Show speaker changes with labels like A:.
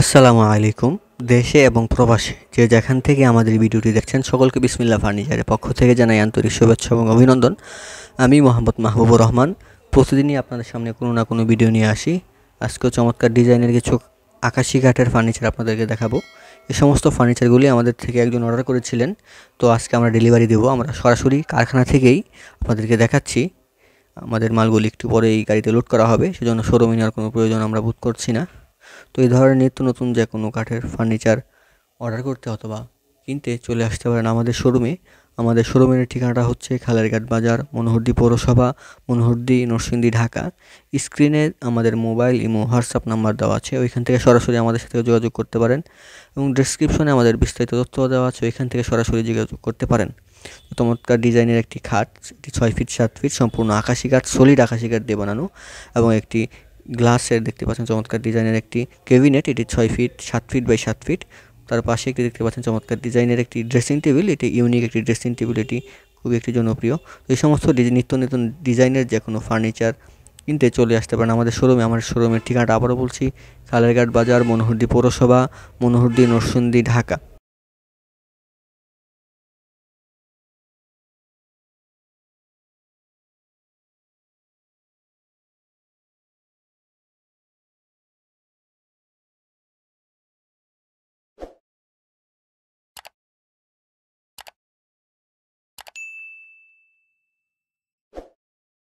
A: আসসালামু আলাইকুম দেশে এবং প্রবাসে যে যেখান থেকে আমাদের ভিডিওটি দেখছেন সকলকে বিসমিল্লা ফার্নিচারের পক্ষ থেকে জানাই আন্তরিক শুভেচ্ছা এবং অভিনন্দন আমি মোহাম্মদ মাহবুবুর রহমান প্রতিদিনই আপনাদের সামনে কোনো না কোনো ভিডিও নিয়ে আসি আজকেও চমৎকার ডিজাইনের কিছু আকাশি কাঠের ফার্নিচার আপনাদেরকে দেখাবো এই সমস্ত ফার্নিচারগুলি আমাদের থেকে একজন অর্ডার করেছিলেন তো আজকে আমরা ডেলিভারি দেবো আমরা সরাসরি কারখানা থেকেই আপনাদেরকে দেখাচ্ছি আমাদের মালগুলি একটু পরে এই গাড়িতে লোড করা হবে সেজন্য শোরুমিনার কোনো প্রয়োজন আমরা বোধ করছি না তো এই ধরনের নিত্য নতুন যে কোনো কাঠের ফার্নিচার অর্ডার করতে অথবা কিনতে চলে আসতে পারেন আমাদের শোরুমে আমাদের শোরুমের ঠিকানাটা হচ্ছে খালেরঘাট বাজার মনোহরদি পৌরসভা মনোহরদি নরসিংদী ঢাকা স্ক্রিনে আমাদের মোবাইল ইমো হোয়াটসঅ্যাপ নাম্বার দেওয়া আছে ওইখান থেকে সরাসরি আমাদের সাথে যোগাযোগ করতে পারেন এবং ডিসক্রিপশনে আমাদের বিস্তারিত তথ্য দেওয়া আছে ওইখান থেকে সরাসরি যোগাযোগ করতে পারেন চমৎকার ডিজাইনের একটি খাট এটি ছয় ফিট সাত ফিট সম্পূর্ণ আকাশি কাঠ সলিড আকাশি কাঠ দিয়ে বানানো এবং একটি গ্লাসের দেখতে পাচ্ছেন চমৎকার ডিজাইনের একটি ক্যাবিনেট এটি ছয় ফিট সাত ফিট বাই সাত ফিট তার পাশে একটি দেখতে পাচ্ছেন চমৎকার ডিজাইনের একটি ড্রেসিং টেবিল এটি ইউনিক একটি ড্রেসিং টেবিল এটি খুবই একটি জনপ্রিয় এই সমস্ত নিত্য নতুন ডিজাইনের যে কোনো ফার্নিচার কিনতে চলে আসতে পারেন আমাদের শোরুমে আমার শোরুমের ঠিকানাটা আবারও বলছি কালারঘাট বাজার মনোহরদি পৌরসভা মনোহরদি নরসুন্দি ঢাকা